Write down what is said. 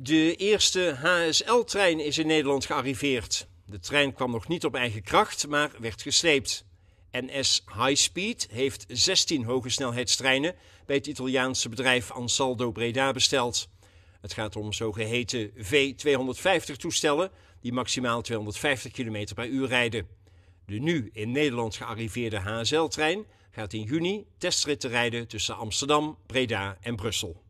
De eerste HSL-trein is in Nederland gearriveerd. De trein kwam nog niet op eigen kracht, maar werd gesleept. NS High Speed heeft 16 hogesnelheidstreinen bij het Italiaanse bedrijf Ansaldo Breda besteld. Het gaat om zogeheten V250-toestellen die maximaal 250 km per uur rijden. De nu in Nederland gearriveerde HSL-trein gaat in juni testritten rijden tussen Amsterdam, Breda en Brussel.